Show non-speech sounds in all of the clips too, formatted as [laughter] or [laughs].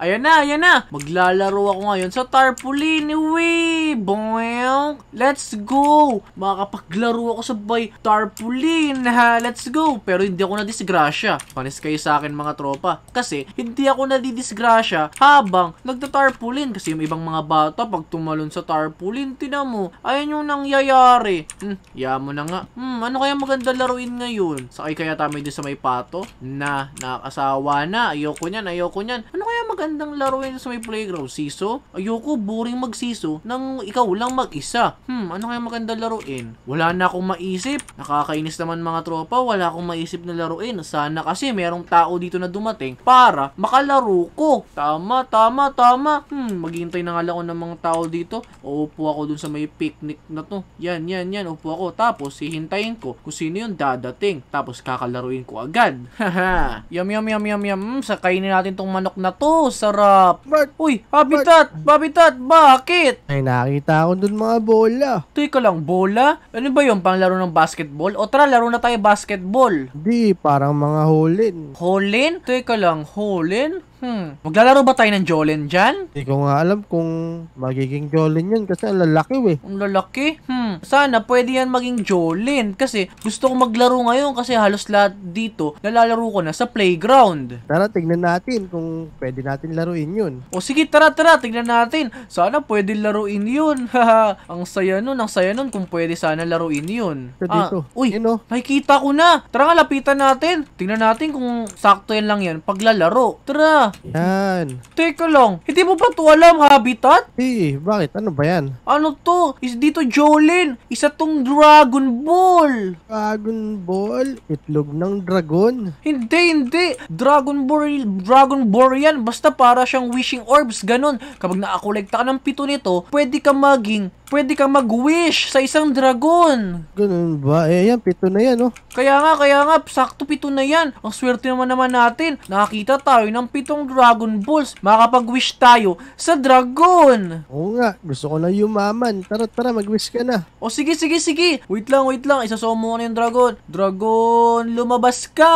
Ayan na, ayan na. Maglalaro ako ngayon sa tarpaulin. Wee! Boing! Let's go! Makapaglaro ako sa bay tarpaulin ha. Let's go! Pero hindi ako nadisgrasya. Panis kayo sa akin mga tropa. Kasi hindi ako nadidisgrasya habang nagtatarpaulin. Kasi yung ibang mga bata pag tumalon sa tarpaulin, tinan mo. Ayan yung nangyayari. Hmm, yamo na nga. Hmm, ano kaya maganda laruin ngayon? Sakay kaya tayo din sa may pato? Na, nakasawa na. Ayoko niyan, ayoko niyan. Ano kaya magandang laruin sa may playground? Siso? Ayoko, boring magsiso nang ikaw lang mag-isa. Hmm, ano kaya magandang laruin? Wala na akong maisip. Nakakainis naman mga tropa, wala akong maisip na laruin. Sana kasi merong tao dito na dumating para makalaro ko. Tama, tama, tama. Hmm, maghihintay na nga lang ako ng mga tao dito. Uupo ako dun sa may picnic na to. Yan, yan, yan. Upo ako. Tapos, hihintayin ko kung sino yung dadating. Tapos, kakalaruin ko agad. [laughs] Haha. yum, yum, yum, yum, yum. Hmm, Sakainin natin tong manok na to to, sarap. Bart! Uy, habitat! Habitat! Bakit? May nakita ko dun mga bola. ka lang, bola? Ano ba yung panglaro ng basketball? O tara, laro na tayo basketball. Di, parang mga hulin. Holin? ka lang, holin? Hmm. Maglalaro ba tayo ng Jolin dyan? Hindi ko nga alam kung magiging Jolin yan kasi ang lalaki we. Ang lalaki? Hmm. Sana pwede yan maging Jolin kasi gusto ko maglaro ngayon kasi halos lahat dito nalalaro ko na sa playground. Tara, tignan natin kung pwede natin laruin yun. O sige, tara, tara, tignan natin. Sana pwede laruin yun. [laughs] ang saya nun, ang saya nun kung pwede sana laruin yun. Sa ah, Uy, yun know. Oh. nakikita ko na. Tara nga, lapitan natin. Tingnan natin kung sakto yan lang yan paglalaro. Tara. Yan. Teka lang, hindi mo ba to alam, Habitat? Eh, bakit? Ano ba yan? Ano to? Is dito Jolene. Isa tong Dragon Ball. Dragon Ball? Itlog ng dragon? Hindi, hindi. Dragon Ball, Dragon Ball yan. Basta para siyang wishing orbs, ganun. Kapag nakakolekta ka ng pito nito, pwede ka maging pwede kang mag-wish sa isang dragon. Ganun ba? Eh, yan, pito na yan, oh. Kaya nga, kaya nga, sakto pito na yan. Ang swerte naman naman natin, nakakita tayo ng pitong Dragon Balls. Makapag-wish tayo sa dragon. Oo nga, gusto ko lang yumaman. Tara, tara, mag-wish ka na. O sige, sige, sige. Wait lang, wait lang. Isasomo ko na yung dragon. Dragon, lumabas ka.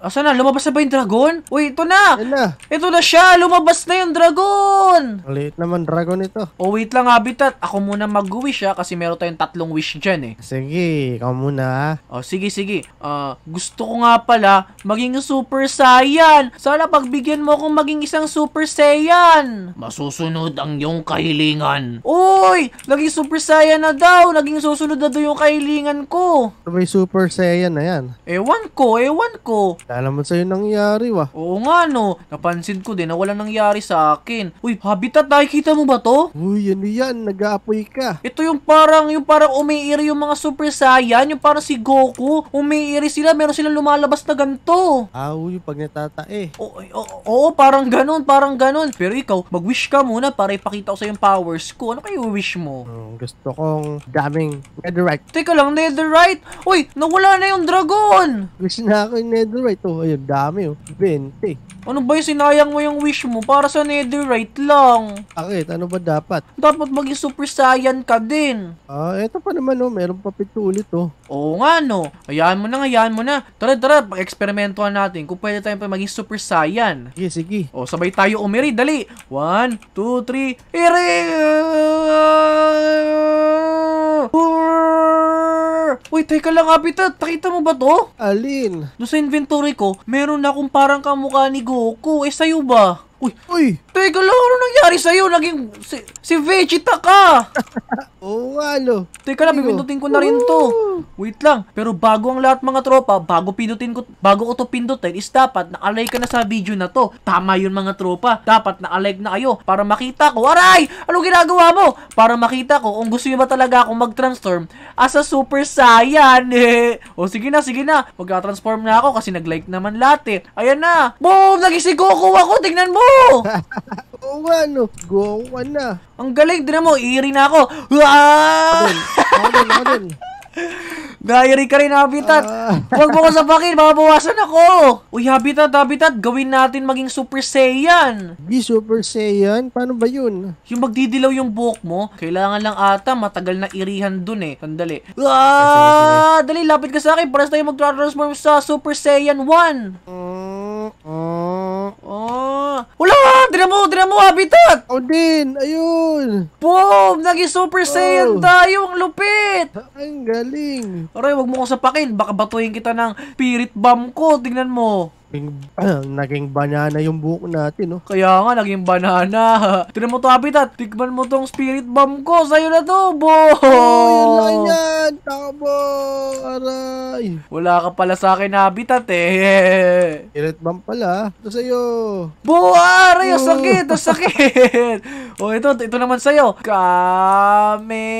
Asa na? Lumabas na ba yung dragon? Uy, ito na. Yan na. Ito na siya. Lumabas na yung dragon. Ang Liit naman dragon ito. O wait lang, Habitat. Ako muna mag-wish ha, ah, kasi meron tayong tatlong wish dyan eh. Sige, ikaw muna ha. Ah. Oh, sige, sige. Uh, gusto ko nga pala maging Super Saiyan. Sana pagbigyan mo akong maging isang Super Saiyan. Masusunod ang iyong kahilingan. Uy! Naging Super Saiyan na daw. Naging susunod na daw yung kahilingan ko. May Super Saiyan na yan. Ewan ko, ewan ko. Wala naman sa'yo nangyari wa. Oo nga no. Napansin ko din na wala nangyari sa akin. Uy, habitat, nakikita mo ba to? Uy, ano yan? Nag-aapoy ka talaga. Ito yung parang, yung parang umiiri yung mga Super Saiyan, yung parang si Goku, umiiri sila, meron silang lumalabas na ganto. Ah, yung pag natatae. Oo, oo, oo, parang ganun, parang ganun. Pero ikaw, mag-wish ka muna para ipakita ko sa yung powers ko. Ano kayo wish mo? Hmm, gusto kong daming netherite. Teka lang, netherite? Uy, nawala na yung dragon! Wish na ako yung netherite. Oh, ayun, dami oh. 20. Ano ba yung sinayang mo yung wish mo para sa netherite lang? Bakit? Ano ba dapat? Dapat maging super saiyan ka din. Ah, eto pa naman oh. Meron pa pito ulit oh. Oo nga no. Hayaan mo na, hayaan mo na. Tara, tara. Pag-eksperimentohan natin kung pwede tayong maging super saiyan. Sige, sige. O, sabay tayo umiri. Dali. One, two, three. Iri! Hurrah! Uy, teka lang, Habitat. Pakita mo ba to? Alin? Doon sa inventory ko, meron na akong parang kamukha ni Goku. Eh, sa'yo ba? Uy! Uy! Teka lang, ano nangyari sa'yo? Naging si, si Vegeta ka! [laughs] Oo nga, lo. Teka lang, pipindutin ko na rin to. Wait lang, pero bago ang lahat mga tropa, bago pindutin ko, bago ko to pindutin, is dapat nakalike ka na sa video na to. Tama yun mga tropa, dapat nakalike na kayo para makita ko. Aray! Ano ginagawa mo? Para makita ko kung gusto nyo ba talaga akong mag-transform as a Super Saiyan. Eh. o sige na, sige na. mag transform na ako kasi nag-like naman lahat eh. Ayan na. Boom! Nagising Goku ako, tingnan mo! [laughs] Oo nga, no. Go ka na. Ang galing. din mo, iiri na ako. Wow! Ako din, ako din. Diary ka rin, Habitat. Ah. Huwag mo ko sabakin, mababawasan ako. Uy, Habitat, Habitat, gawin natin maging Super Saiyan. Di Super Saiyan? Paano ba yun? Yung magdidilaw yung buhok mo, kailangan lang ata matagal na irihan dun eh. Sandali. Ah! Dali, lapit ka sa akin. Paras tayo mag-transform sa Super Saiyan 1. Mm, mm. Oh, wala! Tira mo! Tira mo! Habitat! Ako oh, Ayun! Boom! Naging Super Saiyan oh. tayo! Ang lupit! Ang galing! Aray, wag mo ko sapakin. Baka batuhin kita ng spirit bomb ko. Tingnan mo. Naging, [clears throat] naging banana yung buhok natin, no? Kaya nga, naging banana. [laughs] Tinan mo to, Habitat. Tikman mo tong spirit bomb ko. Sa'yo na to, bo! Oh, yun lang yan. Tabo. Aray. Wala ka pala sa akin, Habitat, eh. [laughs] Spirit bomb pala. Ito sa'yo. Bo, aray. Ang oh. sakit. Ang sakit. [laughs] o, oh, ito. Ito naman sa'yo. Kami.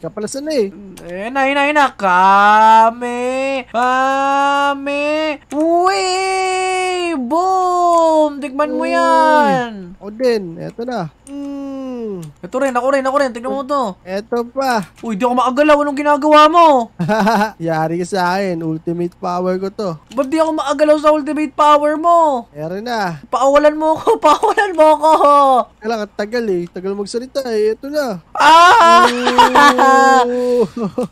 Ka pala sana, eh. Eh, na, na, na. Kami. Kami. Uwi. Yay! Boom! Tikman mo yan! O din, eto na. Mm. Ito rin, ako rin, ako rin. Tignan mo to. Eto pa. Uy, di ako makagalaw. Anong ginagawa mo? [laughs] Yari ka sa akin. Ultimate power ko to. Ba't di ako makagalaw sa ultimate power mo? Meron na. Paawalan mo ako, [laughs] paawalan mo ako. Kailangan tagal eh. Tagal magsalita eh. Eto na. Ah!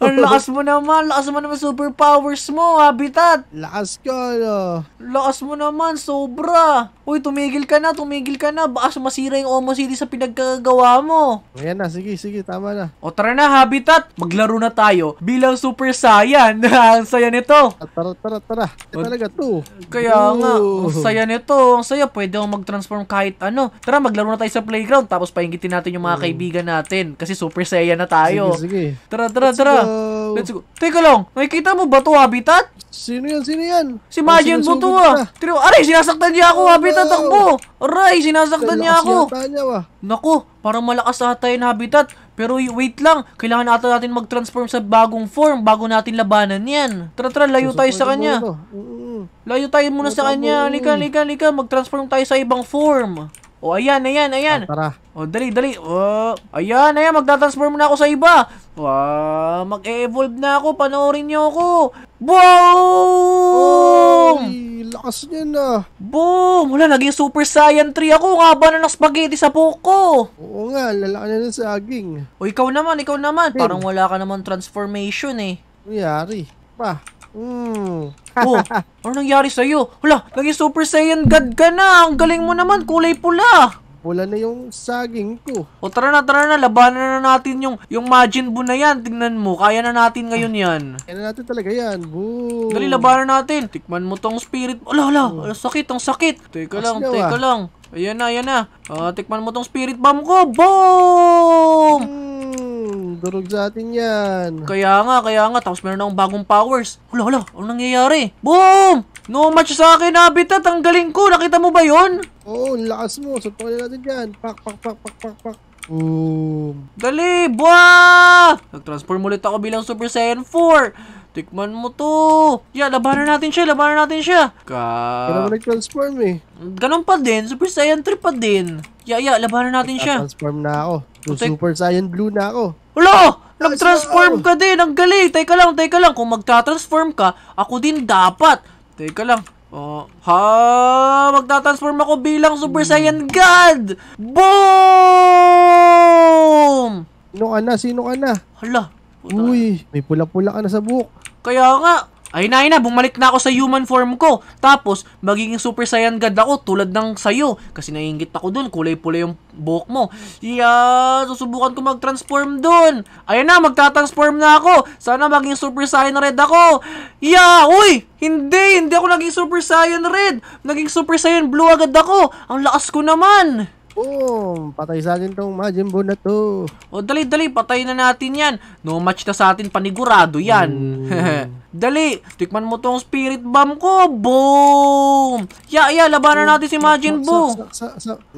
Ang lakas [laughs] mo naman. Lakas mo naman superpowers mo, Habitat. Lakas ko, no? Lakas mo naman. Sobra. Uy, tumigil ka na. Tumigil ka na. Baka masira yung Omo City sa pinagkagawa mo. Ayan na. Sige, sige. Tama na. O tara na, Habitat. Maglaro na tayo bilang Super Saiyan. [laughs] Ang saya nito. Ah, tara, tara, tara. Ito talaga to. Kaya Ooh. nga. Ang saya nito. Ang saya. Pwede mag-transform kahit ano. Tara, maglaro na tayo sa playground. Tapos paingitin natin yung mga Ooh. Mm. kaibigan natin kasi Super Saiyan na tayo. Sige, sige. Tara, tara, tara. Let's go. Teka lang, nakikita mo ba to Habitat? Sino yan? Sino yan? Si Majin Buu to ah. Tiro, aray, sinasaktan niya ako, Habitat, takbo. Aray, sinasaktan niya ako. Ah. Nako, parang malakas ata yung Habitat. Pero wait lang, kailangan ata natin mag-transform sa bagong form bago natin labanan yan. Tara, tara, layo tayo sa kanya. Oh. Layo tayo muna sa kanya. Lika, lika, lika. Mag-transform tayo sa ibang form. Oh, ayan, ayan, ayan. Ah, tara. O, dali, dali. Oh, ayan, ayan, magta-transform na ako sa iba. Wow, mag-evolve na ako. Panoorin niyo ako. Boom! Oy, lakas niya na. Boom! Wala, naging Super Saiyan 3 ako. Nga ba na ng spaghetti sa buko? Oo nga, lalaki na ng saging. O, ikaw naman, ikaw naman. Parang wala ka naman transformation eh. Nangyari. Pa. Mm. oh, [laughs] ano nangyari sa'yo? Hala, naging Super Saiyan God ka na. Ang galing mo naman, kulay pula. Wala na yung saging ko. O tara na, tara na, labanan na natin yung, yung Majin Buu na yan. Tingnan mo, kaya na natin ngayon yan. Kaya na natin talaga yan, Buu. Dali, labanan natin. Tikman mo tong spirit. Ala, ala, oh. ala sakit, ang sakit. Teka lang, teka ah. lang. Ayan na, ayan na. Uh, tikman mo tong spirit bomb ko. Boom! Hmm. Durog sa atin yan. Kaya nga, kaya nga. Tapos meron akong bagong powers. Hala, hala. Anong nangyayari? Boom! No match sa akin, Habitat. Ang galing ko. Nakita mo ba yon? Oo, oh, lakas mo. Sutukan na natin dyan. Pak, pak, pak, pak, pak, pak. Boom. Dali! Buah! Nag-transform ulit ako bilang Super Saiyan 4. Tikman mo to! Yeah, labanan natin siya, labanan natin siya! Ka... Pero nag-transform eh. Ganun pa din, Super Saiyan 3 pa din. Yeah, yeah, labanan natin siya. Transform na ako. Kung Take... Super Saiyan Blue na ako. Hala! Nag-transform ka din! Ang galing! Teka lang, teka lang. Kung magta-transform ka, ako din dapat. Teka lang. Oh, uh, ha! Magta-transform ako bilang Super Saiyan God! Boom! Sino ka na? Sino ka na? Hala. Uy, may pula-pula ka na sa buhok. Kaya nga, ay na, ayun na, bumalik na ako sa human form ko. Tapos, magiging Super Saiyan God ako tulad ng sayo. Kasi naiingit ako dun, kulay-pula yung buhok mo. Yeah, susubukan ko mag-transform dun. Ayun na, magta-transform na ako. Sana maging Super Saiyan Red ako. Yeah, uy! Hindi, hindi ako naging Super Saiyan Red. Naging Super Saiyan Blue agad ako. Ang lakas ko naman. Boom! Patay sa akin tong Majin Buu na to. O, dali, dali. Patay na natin yan. No match na sa atin. Panigurado yan. Mm. [laughs] dali. Tikman mo tong spirit bomb ko. Boom! Ya, ya. labanan oh, natin si Majin Buu.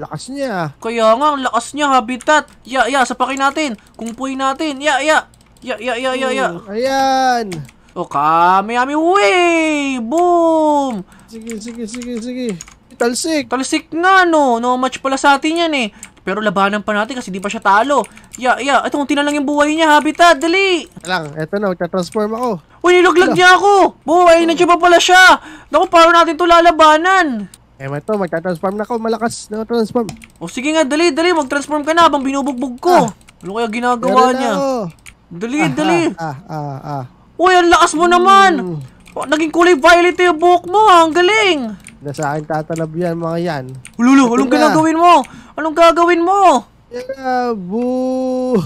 Lakas niya. Kaya nga, ang lakas niya, habitat. Ya, ya. Sapakin natin. Kungpuin natin. Ya, ya. Ya, ya, ya, ya, ya. Hmm, ayan. O, kami, kami. Way! Boom! Sige, sige, sige, sige. Talsik. Talsik nga, no. No match pala sa atin yan, eh. Pero labanan pa natin kasi di pa siya talo. Ya, yeah, ya. Yeah. Itong unti lang yung buhay niya, Habitat. Dali! Lang, eto na. Magta-transform ako. Uy, nilaglag niya ako! Buhay, oh. nandiyan pa pala siya! Naku, paro natin to lalabanan? Eh, ito, magta-transform na ako. Malakas na transform. O, oh, sige nga, dali, dali. Mag-transform ka na habang binubugbog ko. Ah. Ano kaya ginagawa Meron niya? Dali, ah, dali. Ah, ah, ah, ah. Uy, ang lakas mo mm. naman! Oh, naging kulay violet yung buhok mo. Ah. Ang galing. Nasa akin tatalab yan, mga yan. Lulu, anong gagawin mo? Anong gagawin mo? Yeah, boom.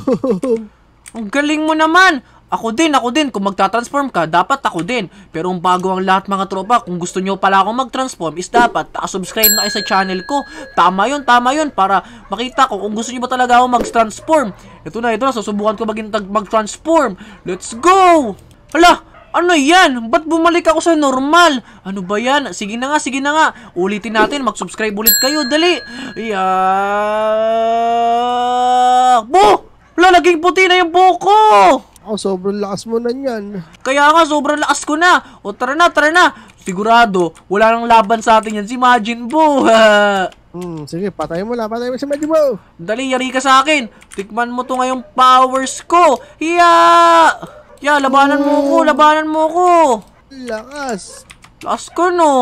Ang galing mo naman. Ako din, ako din. Kung magta-transform ka, dapat ako din. Pero ang bago ang lahat mga tropa, kung gusto nyo pala akong mag-transform, is dapat subscribe na kayo sa channel ko. Tama yun, tama yun. Para makita ko kung gusto nyo ba talaga ako mag-transform. Ito na, ito na. Susubukan ko mag-transform. Let's go! Hala! Ano yan? Ba't bumalik ako sa normal? Ano ba yan? Sige na nga, sige na nga. Ulitin natin, mag-subscribe ulit kayo. Dali! Yak! Bo! Wala, naging puti na yung buhok Oh, sobrang lakas mo na yan. Kaya nga, sobrang lakas ko na. O tara na, tara na. Sigurado, wala nang laban sa atin yan si Majin Buu. [laughs] Hmm, sige, patay mo lang, patay mo si Majin Buu. Dali, yari ka sa akin. Tikman mo to ngayong powers ko. Yeah! Ya, yeah, labanan mo ko, labanan mo ko. Lakas. Lakas ko no.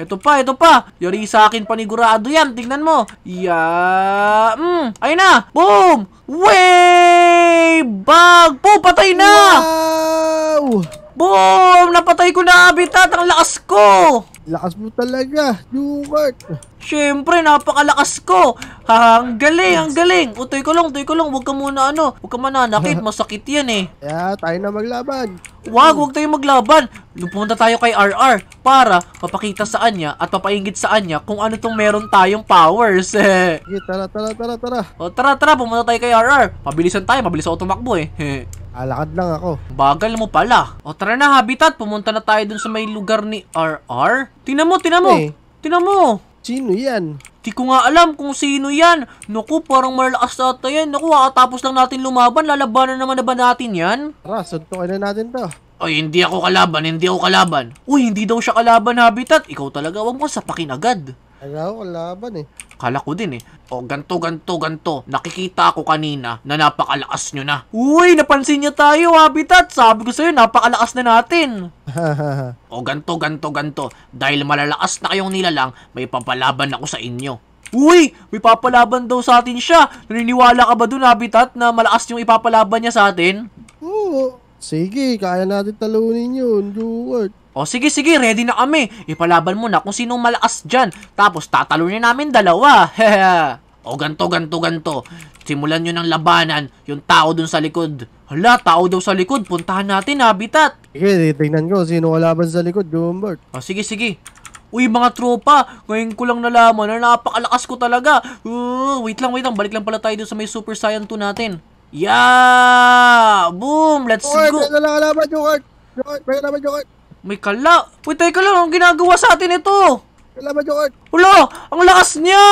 Ito pa, ito pa. Yari sa akin panigurado yan. Tingnan mo. Ya. Yeah. Mm. Ayun na. Boom. Way! Bag! Po, patay na! Wow! Boom! Napatay ko na habitat. Ang lakas ko! Lakas mo talaga, Jukart. Siyempre, napakalakas ko. Ha, ang galing, ang galing. Utoy ko lang, utoy ko lang. Huwag ka muna ano. Huwag ka mananakit. [laughs] Masakit yan eh. Kaya tayo na maglaban. Wag, huwag tayo maglaban. Pumunta tayo kay RR para papakita sa anya at papaingit sa anya kung ano tong meron tayong powers. [laughs] Sige, tara, tara, tara, tara. O tara, tara. Pumunta tayo kay RR. Pabilisan tayo. Mabilis ako tumakbo eh. [laughs] Alakad lang ako. Bagal mo pala. O tara na Habitat, pumunta na tayo dun sa may lugar ni RR. Tinan mo, tinan mo. Eh. Tinan mo. Sino yan? Di ko nga alam kung sino yan. Naku, parang malalakas ata yan. Naku, kakatapos ah, lang natin lumaban. Lalabanan naman na ba natin yan? Tara, suntukin na natin to. Ay, hindi ako kalaban, hindi ako kalaban. Uy, hindi daw siya kalaban, Habitat. Ikaw talaga, wag mo sapakin agad. Alam ko, kalaban eh. Kala ko din eh. O, ganto, ganto, ganto. Nakikita ako kanina na napakalakas nyo na. Uy, napansin niya tayo, Habitat. Sabi ko sa'yo, napakalakas na natin. [laughs] o, ganto, ganto, ganto. Dahil malalakas na kayong nilalang, may pampalaban ako sa inyo. Uy! May papalaban daw sa atin siya! Naniniwala ka ba dun, Habitat, na malakas yung ipapalaban niya sa atin? Oo. Sige, kaya natin talunin yun, Duwart. O sige, sige, ready na kami. Ipalaban mo na kung sinong malakas dyan. Tapos tatalunin namin dalawa. [laughs] o ganto, ganto, ganto. Simulan nyo ng labanan yung tao dun sa likod. Hala, tao daw sa likod. Puntahan natin, habitat. Sige, tingnan ko sino kalaban sa likod, Gumbert. O sige, sige. Uy, mga tropa, ngayon ko lang nalaman na napakalakas ko talaga. Uh, wait lang, wait lang. Balik lang pala tayo dun sa may Super Saiyan 2 natin. Yeah! Boom! Let's Jokart, go! Jokart, may kalaban, Jokart! Jokart, may kalaban, Jokart! May kala! Uy, teka lang, anong ginagawa sa atin ito? Wala ba, Jokart? Wala! Ang lakas niya!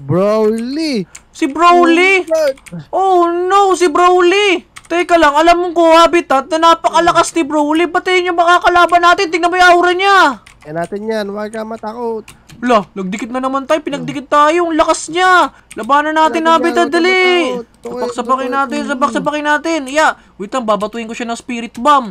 Broly! Si Broly! Oh, no! Si Broly! Teka lang, alam mong ko, Habitat, na napakalakas ni Broly. Ba't yun yung makakalaban natin? Tingnan mo yung aura niya! Kaya natin yan, huwag ka matakot. Wala, nagdikit na naman tayo, pinagdikit tayo, ang lakas niya! Labanan natin, Kaya Habitat, yan, dali! Sabak-sabakin natin, sabak-sabakin natin! Yeah, wait lang, babatuin ko siya ng spirit bomb.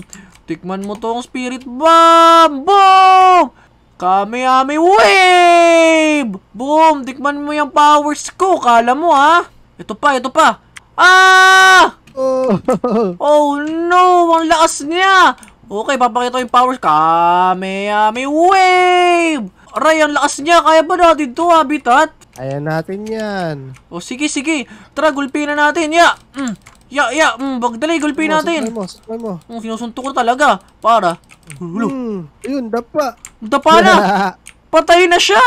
Tikman mo tong spirit bomb! Boom! Kami-ami wave! Boom! Tikman mo yung powers ko. Kala mo ha? Ito pa, ito pa. Ah! Oh, [laughs] oh no! Ang lakas niya! Okay, papakita ko yung powers. Kami-ami wave! Aray, ang lakas niya. Kaya ba natin to, Habitat? Ayan natin yan. O, oh, sige, sige. Tara, gulpin natin. Ya! Yeah. Mm. Ya, ya, mm, bag dalay, gulpin natin. Supply mo, supply mo. Mm, ko talaga. Para. Mm, ayun, dapa. Dapa na. [laughs] Patay na siya.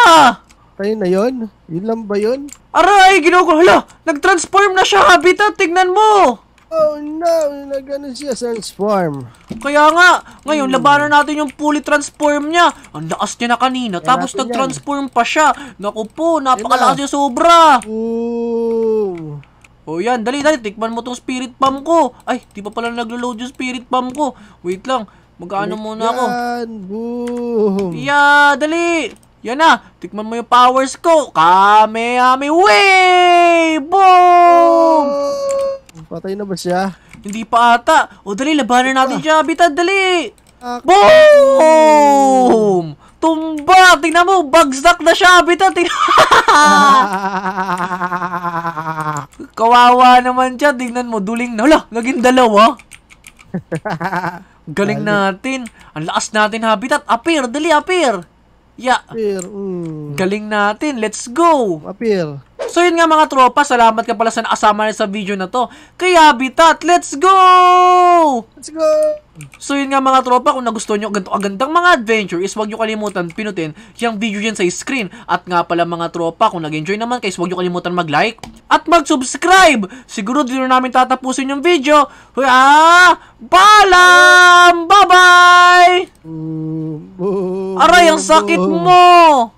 Patay na yon. Yun lang ba yun? Aray, ginugo. Hala, nag-transform na siya, Habitat. Tignan mo. Oh no, nagano siya transform. Kaya nga, ngayon hmm. labanan natin yung fully transform niya. Ang lakas niya na kanina, tapos nag-transform pa siya. Naku po, napakalakas niya sobra. Ooh. O oh, yan, dali dali, tikman mo tong spirit palm ko. Ay, di pa pala naglo-load yung spirit palm ko. Wait lang, mag-ano muna ako. Yan, boom. Yeah, dali. Yan na, tikman mo yung powers ko. Kame, ame, way! Boom! Oh, patay na ba siya? Hindi pa ata. O dali, labanan natin ah. siya, Abita, dali. Ah. Boom! Tumba! Tingnan mo, bagsak na siya, Habitat! [laughs] Kawawa naman siya. Tingnan mo, duling na. Hala, naging dalawa. [laughs] Galing natin. Ang lakas natin, Habitat. Appear, dali, appear. Yeah. Appear. Mm. Galing natin. Let's go. Appear. So yun nga mga tropa, salamat ka pala sa nakasama niyo sa video na to. Kaya Habitat, let's go! Let's go! So yun nga mga tropa, kung nagustuhan nyo ganito agandang mga adventure is huwag nyo kalimutan pinutin yung video dyan sa screen. At nga pala mga tropa, kung nag-enjoy naman guys, huwag nyo kalimutan mag-like at mag-subscribe. Siguro dito namin tatapusin yung video. Huya! Balam! Bye-bye! Aray, ang sakit mo!